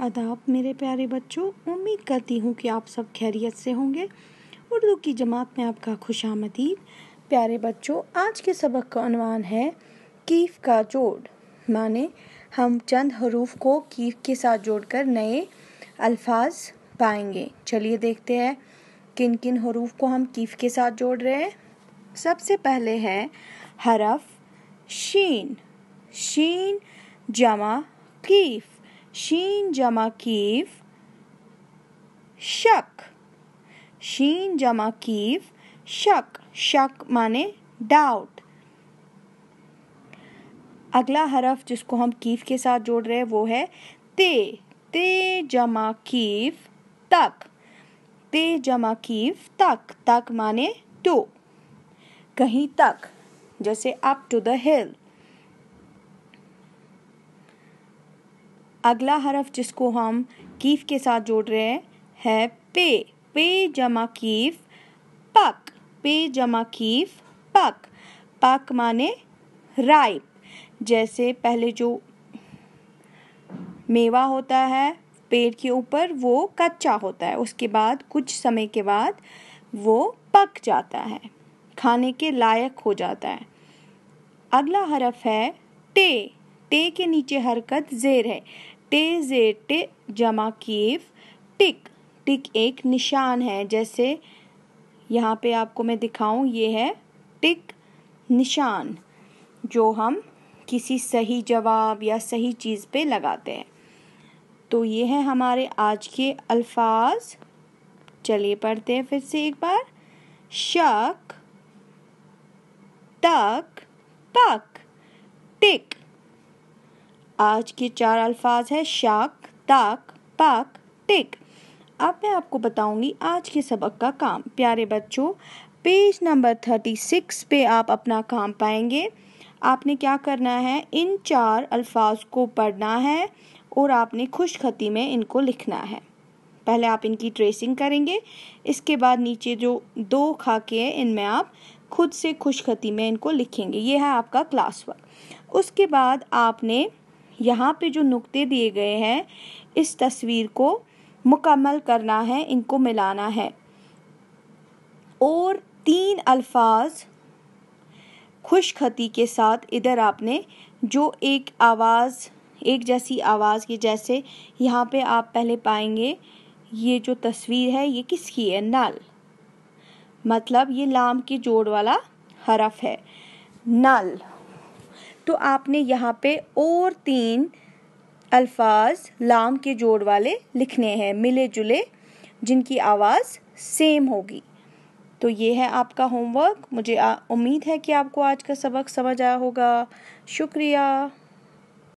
आदाब मेरे प्यारे बच्चों उम्मीद करती हूँ कि आप सब खैरियत से होंगे उर्दू की जमात में आपका खुश आमदीद प्यारे बच्चों आज के सबक का अनवान है कीफ का जोड़ माने हम चंद हरूफ को कीफ के साथ जोड़कर नए अल्फाज पाएंगे चलिए देखते हैं किन किन हरूफ को हम कीफ के साथ जोड़ रहे हैं सबसे पहले है हरफ शीन शीन जमा कीफ शीन जमा कीव शक शीन जमा कीव शक शक माने डाउट अगला हरफ जिसको हम कीफ के साथ जोड़ रहे हैं वो है ते ते जमा कीफ तक ते जमा कीव तक तक माने टू कहीं तक जैसे अप टू द हिल अगला हरफ जिसको हम कीफ के साथ जोड़ रहे हैं है पे पे जमा कीफ पक पे जमा कीफ पक पक माने राइप जैसे पहले जो मेवा होता है पेड़ के ऊपर वो कच्चा होता है उसके बाद कुछ समय के बाद वो पक जाता है खाने के लायक हो जाता है अगला हरफ है टे टे के नीचे हरकत जेर है टे जे टे जमा कीव टिक टिक एक निशान है जैसे यहाँ पे आपको मैं दिखाऊं ये है टिक निशान जो हम किसी सही जवाब या सही चीज़ पे लगाते हैं तो ये है हमारे आज के अल्फाज चलिए पढ़ते हैं फिर से एक बार शक तक पक टिक आज के चार अल्फाज है शाक ताक पाक टेक अब मैं आपको बताऊंगी आज के सबक का काम प्यारे बच्चों पेज नंबर थर्टी सिक्स पे आप अपना काम पाएंगे आपने क्या करना है इन चार अल्फाज को पढ़ना है और आपने खुशखती में इनको लिखना है पहले आप इनकी ट्रेसिंग करेंगे इसके बाद नीचे जो दो खाके हैं इनमें आप खुद से खुशखती में इनको लिखेंगे ये है आपका क्लास वर्क उसके बाद आपने यहाँ पे जो नुक्ते दिए गए हैं इस तस्वीर को मुकम्मल करना है इनको मिलाना है और तीन अल्फाज खुशखती के साथ इधर आपने जो एक आवाज़ एक जैसी आवाज़ की जैसे यहाँ पे आप पहले पाएंगे ये जो तस्वीर है ये किसकी है नल मतलब ये लाम के जोड़ वाला हरफ है नल तो आपने यहाँ पे और तीन अल्फाज लाम के जोड़ वाले लिखने हैं मिले जुले जिनकी आवाज़ सेम होगी तो ये है आपका होमवर्क मुझे उम्मीद है कि आपको आज का सबक समझ आया होगा शुक्रिया